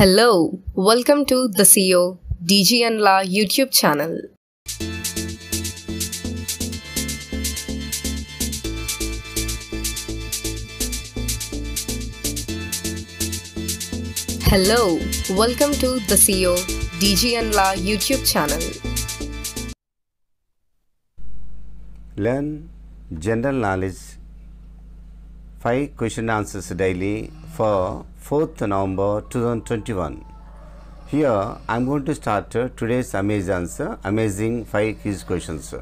Hello, welcome to the CEO and La YouTube channel. Hello, welcome to the CEO and La YouTube channel. Learn general knowledge 5 question answers daily for 4th November 2021. Here I am going to start uh, today's amazing answer, amazing 5 quiz questions.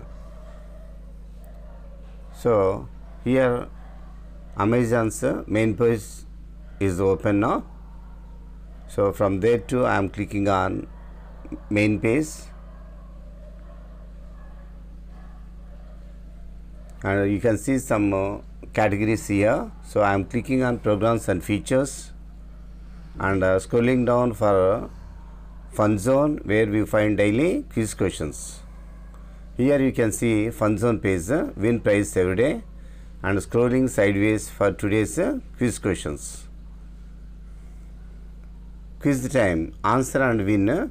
So here amazing answer main page is open now. So from there to I am clicking on main page and you can see some uh, categories here so i am clicking on programs and features and uh, scrolling down for fun zone where we find daily quiz questions. Here you can see fun zone page uh, win prize every day and scrolling sideways for today's uh, quiz questions. Quiz time answer and win uh,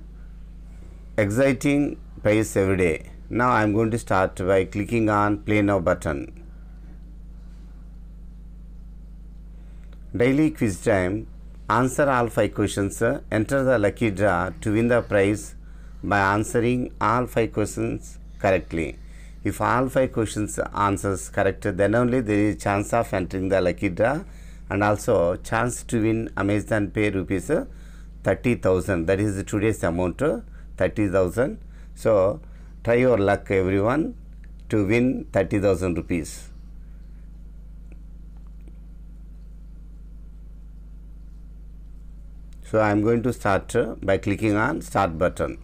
exciting prize every day. Now I am going to start by clicking on play now button. Daily quiz time Answer all 5 questions. Enter the lucky draw to win the prize by answering all 5 questions correctly. If all 5 questions answers correct, then only there is chance of entering the lucky draw and also chance to win Amazon Pay rupees 30,000. That is today's amount 30,000. So try your luck everyone to win 30,000 rupees. So I am going to start uh, by clicking on start button.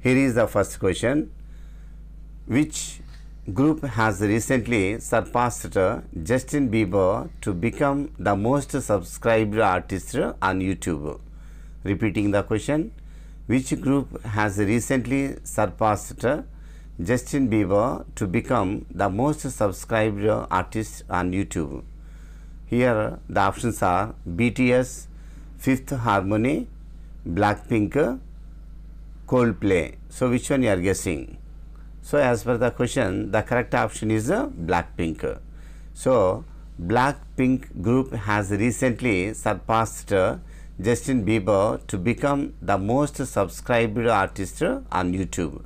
Here is the first question. Which group has recently surpassed uh, Justin Bieber to become the most subscribed artist uh, on YouTube? Repeating the question. Which group has recently surpassed Justin Bieber to become the most subscribed artist on YouTube? Here the options are BTS, Fifth Harmony, Blackpink, Coldplay. So, which one you are guessing? So, as per the question, the correct option is Blackpink. So, Blackpink group has recently surpassed Justin Bieber to become the most subscribed artist on YouTube.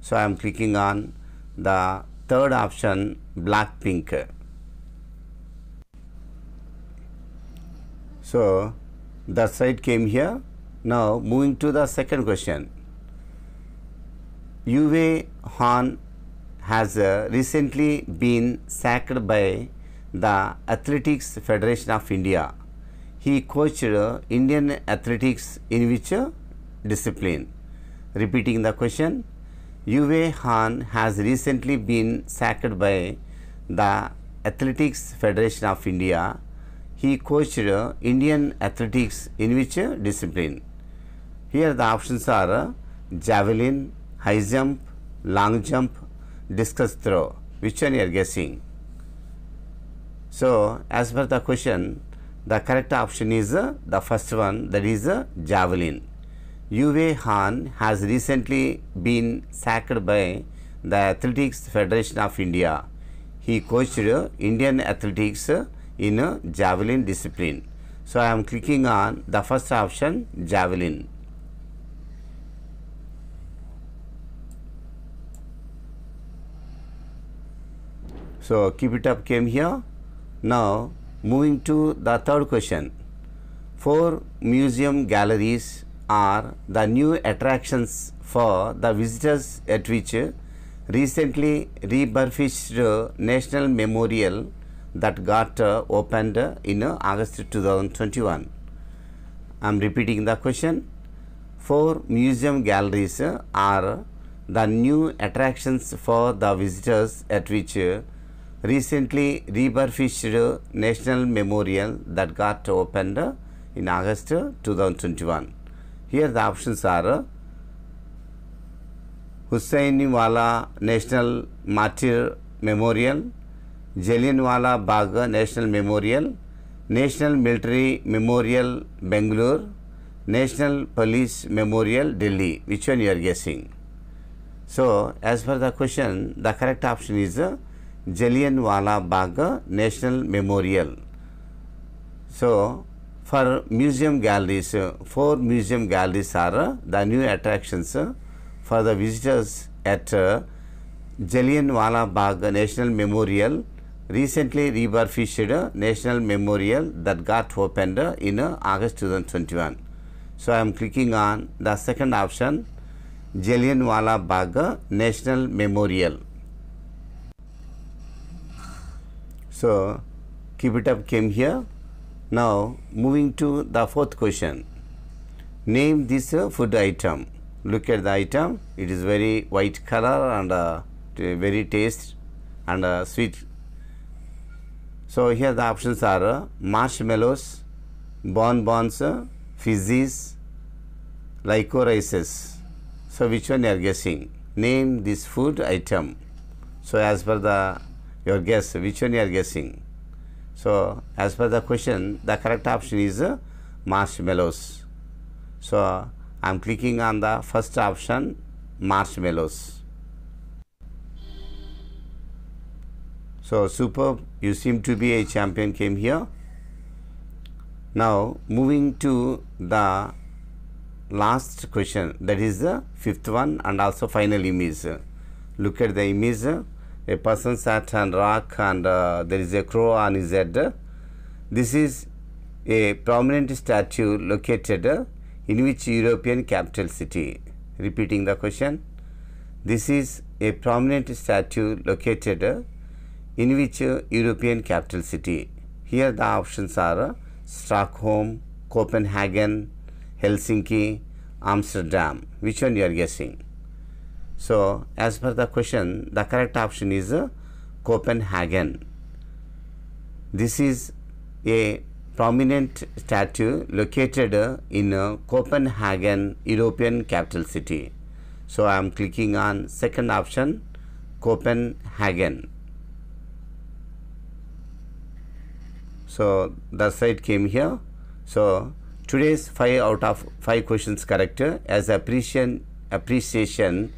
So, I am clicking on the third option Blackpink. So, that side came here. Now moving to the second question. Uwe Han has uh, recently been sacked by the Athletics Federation of India. He coached uh, Indian athletics in which uh, discipline? Repeating the question, Uwe Han has recently been sacked by the Athletics Federation of India he coached uh, Indian athletics in which uh, discipline? Here the options are uh, javelin, high jump, long jump, discus throw. Which one you are guessing? So, as per the question, the correct option is uh, the first one that is uh, javelin. Uwe Hahn has recently been sacked by the Athletics Federation of India. He coached uh, Indian athletics in a javelin discipline. So I am clicking on the first option javelin. So keep it up came here. Now moving to the third question. Four museum galleries are the new attractions for the visitors at which recently refurbished National Memorial that got uh, opened uh, in uh, August 2021. I am repeating the question. Four museum galleries are the new attractions for the visitors at which recently refurbished National Memorial that got opened in August 2021. Here the options are Hussainiwala National Martyr Memorial, Jalianwala Bagh National Memorial, National Military Memorial, Bangalore, National police memorial delhi which one you are guessing so as per the question the correct option is jallianwala bagh national memorial so for museum galleries four museum galleries are the new attractions for the visitors at jallianwala bagh national memorial recently a National Memorial that got opened in August 2021. So I am clicking on the second option Jallianwala Bagh National Memorial. So keep it up came here. Now moving to the fourth question. Name this food item. Look at the item. It is very white color and uh, very taste and uh, sweet so here the options are uh, marshmallows, bonbons, uh, fizzies, lycorices. So which one you are guessing? Name this food item. So as per the your guess, which one you are guessing? So as per the question, the correct option is uh, marshmallows. So I am clicking on the first option marshmallows. So superb, you seem to be a champion came here. Now moving to the last question that is the fifth one and also final image. Look at the image. A person sat on rock and uh, there is a crow on his head. This is a prominent statue located in which European capital city? Repeating the question. This is a prominent statue located in which uh, European capital city. Here the options are uh, Stockholm, Copenhagen, Helsinki, Amsterdam. Which one you are guessing? So, as per the question, the correct option is uh, Copenhagen. This is a prominent statue located in Copenhagen, European capital city. So, I am clicking on second option, Copenhagen. So the side came here. So today's five out of five questions correct as appreciation. Appreciation,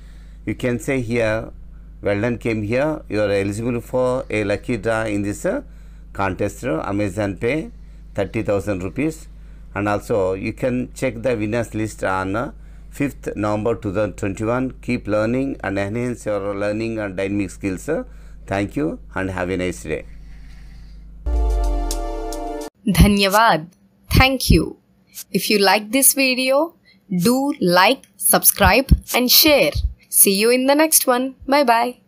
you can say here, well done came here. You are eligible for a lucky draw in this uh, contest. Uh, Amazon Pay, thirty thousand rupees, and also you can check the winners list on. Uh, 5th November 2021. Keep learning and enhance your learning and dynamic skills. Uh. Thank you and have a nice day. Dhanyavad. Thank you. If you like this video, do like, subscribe and share. See you in the next one. Bye bye.